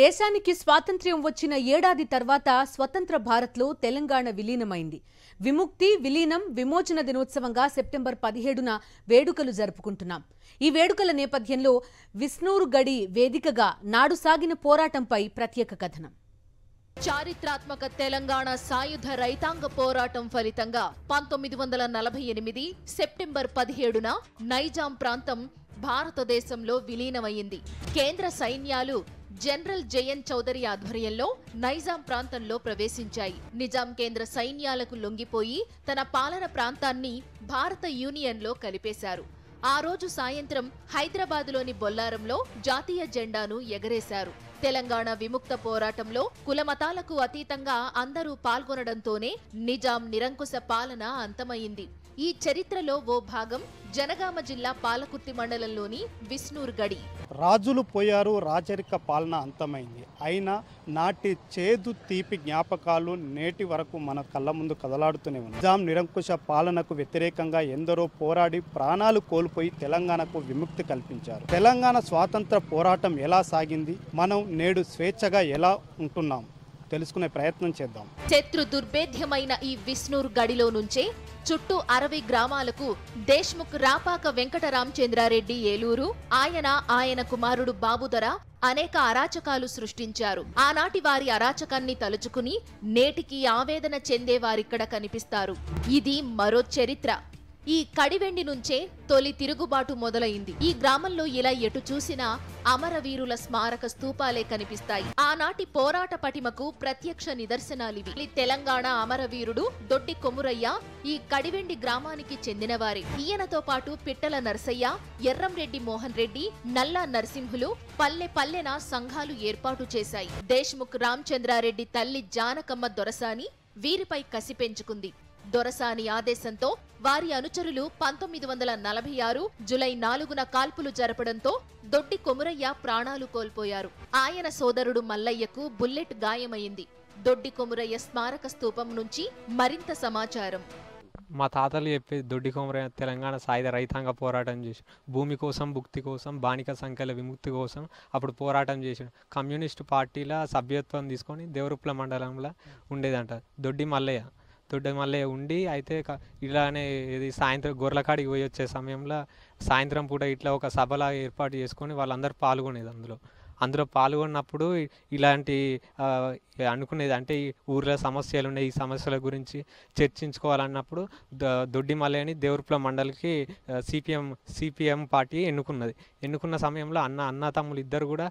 దేశానికి స్వాతంత్ర్యం వచ్చిన ఏడాది తర్వాత స్వతంత్ర భారత్లో తెలంగాణ విలీనమైంది విముక్తి విలీనం విమోచన దినోత్సవంగా సెప్టెంబర్ పదిహేడున వేడుకలు జరుపుకుంటున్నాం ఈ వేడుకల నేపథ్యంలో విష్ణూరు గడి వేదికగా నాడు సాగిన పోరాటంపై ప్రత్యేక కథనం చారిత్రాత్మక తెలంగాణ సాయుధ రైతాంగ పోరాటం ఫలితంగా పంతొమ్మిది వందల నలభై ఎనిమిది సెప్టెంబర్ పదిహేడున నైజాం ప్రాంతం భారతదేశంలో విలీనమైంది కేంద్ర సైన్యాలు జనరల్ జయన్ చౌదరి ఆధ్వర్యంలో నైజాం ప్రాంతంలో ప్రవేశించాయి నిజాం కేంద్ర సైన్యాలకు లొంగిపోయి తన పాలన ప్రాంతాన్ని భారత యూనియన్లో కలిపేశారు ఆ రోజు సాయంత్రం హైదరాబాద్లోని బొల్లారంలో జాతీయ జెండాను ఎగరేశారు తెలంగాణ విముక్త పోరాటంలో కులమతాలకు అతీతంగా అందరూ పాల్గొనడంతోనే నిజాం నిరంకుశ పాలన అంతమైంది ఈ చరిత్రలో ఓ భాగం జనగామ జిల్లా పాలకుర్తి మండలంలోని విష్ణూర్ గడి రాజులు పోయారు రాచరిక పాలన అంతమైంది అయినా నాటి చేదు తీపి జ్ఞాపకాలు నేటి వరకు మన కళ్ళ ముందు కదలాడుతూనే ఉంది నిజాం నిరంకుశ పాలనకు వ్యతిరేకంగా ఎందరో పోరాడి ప్రాణాలు కోల్పోయి తెలంగాణకు విముక్తి కల్పించారు తెలంగాణ స్వాతంత్ర పోరాటం ఎలా సాగింది మనం నేడు స్వేచ్ఛగా ఎలా ఉంటున్నాం తెలుసుకునే ప్రయత్నం చేద్దాం శత్రు దుర్భేద్యమైన ఈ విష్ణూర్ గడిలో నుంచే చుట్టూ అరవై గ్రామాలకు దేశ్ముఖ్ రాపాక వెంకట రామచంద్రారెడ్డి ఏలూరు ఆయన ఆయన కుమారుడు బాబుదర అనేక అరాచకాలు సృష్టించారు ఆనాటి వారి అరాచకాన్ని తలుచుకుని నేటికి ఆవేదన చెందే వారిక్కడ కనిపిస్తారు ఇది మరో చరిత్ర ఈ కడివెండి నుంచే తొలి తిరుగుబాటు మొదలైంది ఈ గ్రామంలో ఇలా ఎటు చూసినా అమరవీరుల స్మారక స్తూపాలే కనిపిస్తాయి ఆనాటి పోరాట పటిమకు ప్రత్యక్ష నిదర్శనాలివి తెలంగాణ అమరవీరుడు దొడ్డి కొమురయ్య ఈ కడివెండి గ్రామానికి చెందినవారే ఈయనతో పాటు పిట్టల నర్సయ్య ఎర్రంరెడ్డి మోహన్ రెడ్డి నల్లా నరసింహులు పల్లె పల్లెన సంఘాలు ఏర్పాటు చేశాయి దేశ్ముఖ్ రామచంద్రారెడ్డి తల్లి జానకమ్మ దొరసాని వీరిపై కసి పెంచుకుంది దొరసాని ఆదేశంతో వారి అనుచరులు పంతొమ్మిది వందల నలభై ఆరు జులై నాలుగున కాల్పులు జరపడంతో దొడ్డి కొమురయ్య ప్రాణాలు కోల్పోయారు ఆయన సోదరుడు మల్లయ్యకు బుల్లెట్ గాయమైంది దొడ్డి కొమురయ్య స్మారక స్తూపం నుంచి మరింత సమాచారం మా తాతలు చెప్పేది దొడ్డి కొమరయ్య తెలంగాణ సాయుధ రైతాంగ పోరాటం చేసి భూమి కోసం భుక్తి కోసం బానిక సంఖ్యల విముక్తి కోసం అప్పుడు పోరాటం చేసాడు కమ్యూనిస్టు పార్టీల సభ్యత్వం తీసుకొని దేవరుప్ల మండలంలో ఉండేదంట దొడ్డి మల్లయ్య తోటి మళ్ళీ ఉండి అయితే ఇలానే ఇది సాయంత్రం గొర్రెలకాడికి పోయి వచ్చే సమయంలో సాయంత్రం పూట ఇట్లా ఒక సభలా ఏర్పాటు చేసుకొని వాళ్ళందరూ పాల్గొనేది అందులో అందులో పాల్గొన్నప్పుడు ఇలాంటి అనుకునేది అంటే ఈ ఊర్లో సమస్యలు ఉన్నాయి ఈ సమస్యల గురించి చర్చించుకోవాలన్నప్పుడు దొడ్డి మల్లయ్యని దేవరపుల మండలికి సిపిఎం సిపిఎం పార్టీ ఎన్నుకున్నది ఎన్నుకున్న సమయంలో అన్న అన్న తమ్ములు ఇద్దరు కూడా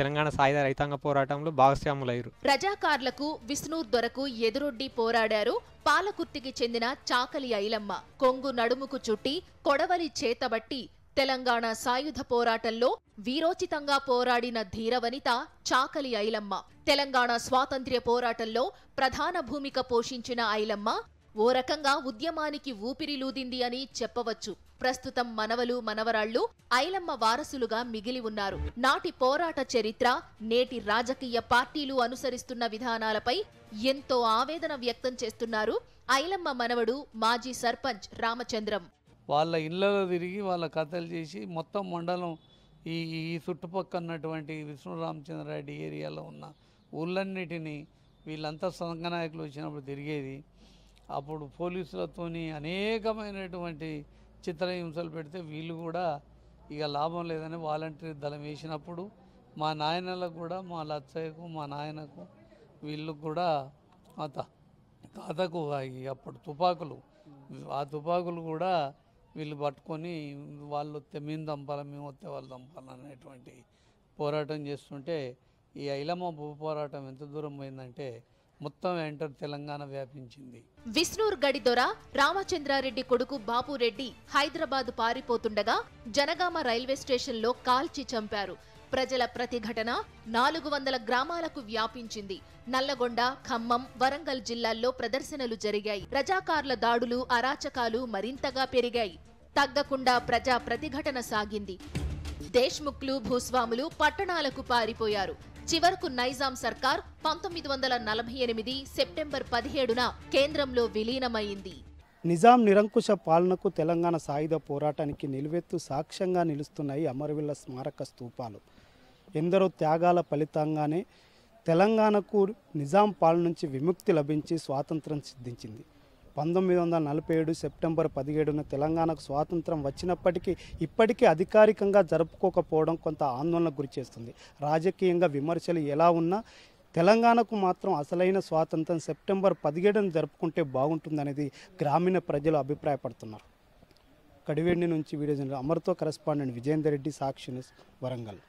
తెలంగాణ సాయుధ రైతాంగ పోరాటంలో భాగస్వాములయ్యారు రజాకార్లకు విష్ణు దొరకు ఎదురొడ్డి పోరాడారు పాలకుర్తికి చెందిన చాకలి ఐలమ్మ కొంగు నడుముకు చుట్టి కొడవలి చేతబట్టి తెలంగాణ సాయుధ పోరాటంలో వీరోచితంగా పోరాడిన ధీరవనిత చాకలి ఐలమ్మ తెలంగాణ స్వాతంత్ర్య పోరాటంలో ప్రధాన భూమిక పోషించిన ఐలమ్మ ఓ రకంగా ఉద్యమానికి ఊపిరిలూదింది అని చెప్పవచ్చు ప్రస్తుతం మనవలు మనవరాళ్లు ఐలమ్మ వారసులుగా మిగిలి ఉన్నారు నాటి పోరాట చరిత్ర నేటి రాజకీయ పార్టీలు అనుసరిస్తున్న విధానాలపై ఎంతో ఆవేదన వ్యక్తం చేస్తున్నారు ఐలమ్మ మనవడు మాజీ సర్పంచ్ రామచంద్రం వాళ్ళ ఇళ్ళలో తిరిగి వాళ్ళ కథలు చేసి మొత్తం మండలం ఈ ఈ చుట్టుపక్కల ఉన్నటువంటి విష్ణు రామచంద్రారెడ్డి ఏరియాలో ఉన్న ఊళ్ళన్నిటినీ వీళ్ళంతా సంఘ నాయకులు వచ్చినప్పుడు తిరిగేది అప్పుడు పోలీసులతో అనేకమైనటువంటి చిత్రహింసలు పెడితే వీళ్ళు కూడా ఇక లాభం లేదని వాలంటీర్ దళం వేసినప్పుడు మా నాయనలకు కూడా మా లచ్చయ్యకు మా నాయనకు వీళ్ళు కూడా తాత తాతకు అప్పుడు తుపాకులు ఆ తుపాకులు కూడా వీళ్ళు పట్టుకొని వాళ్ళు వస్తే మేము దంపాలి మేము వస్తే వాళ్ళు దంపాలి అనేటువంటి పోరాటం చేస్తుంటే ఈ ఐలమ్మ భూ పోరాటం ఎంత దూరం పోయిందంటే మొత్తం ఎంటర్ తెలంగాణ వ్యాపించింది విష్ణూర్ గడి దొర రామచంద్రారెడ్డి కొడుకు బాపురెడ్డి హైదరాబాద్ పారిపోతుండగా జనగామ రైల్వే స్టేషన్లో కాల్చి చంపారు ప్రజల ప్రతిఘటన నాలుగు వందల గ్రామాలకు వ్యాపించింది నల్లగొండ ఖమ్మం వరంగల్ జిల్లాల్లో ప్రదర్శనలు జరిగాయి రజాకార్ల దాడులు అరాచకాలు మరింతగా పెరిగాయి తగ్గకుండా ప్రజా ప్రతిఘటన సాగింది దేశ్ముఖ్లు భూస్వాములు పట్టణాలకు పారిపోయారు చివరకు నైజాం సర్కార్ పంతొమ్మిది వందల నలభై ఎనిమిది సెప్టెంబర్ పదిహేడున కేంద్రంలో విలీనమైంది నిజాం నిరంకుశ పాలనకు తెలంగాణ సాయుధ పోరాటానికి నిలువెత్తు సాక్ష్యంగా నిలుస్తున్నాయి అమరవీళ్ళ స్మారక స్థూపాలు ఎందరో త్యాగాల ఫలితంగానే తెలంగాణకు నిజాం పాలన నుంచి విముక్తి లభించి స్వాతంత్రం సిద్ధించింది పంతొమ్మిది వందల నలభై ఏడు సెప్టెంబర్ పదిహేడున తెలంగాణకు స్వాతంత్రం వచ్చినప్పటికీ ఇప్పటికీ అధికారికంగా జరుపుకోకపోవడం కొంత ఆందోళనకు గురి చేస్తుంది రాజకీయంగా విమర్శలు ఎలా ఉన్నా తెలంగాణకు మాత్రం అసలైన స్వాతంత్రం సెప్టెంబర్ పదిహేడును జరుపుకుంటే బాగుంటుందనేది గ్రామీణ ప్రజలు అభిప్రాయపడుతున్నారు కడివెండి నుంచి వీడియో అమర్తో కరెస్పాండెంట్ విజేందర్ రెడ్డి సాక్షి వరంగల్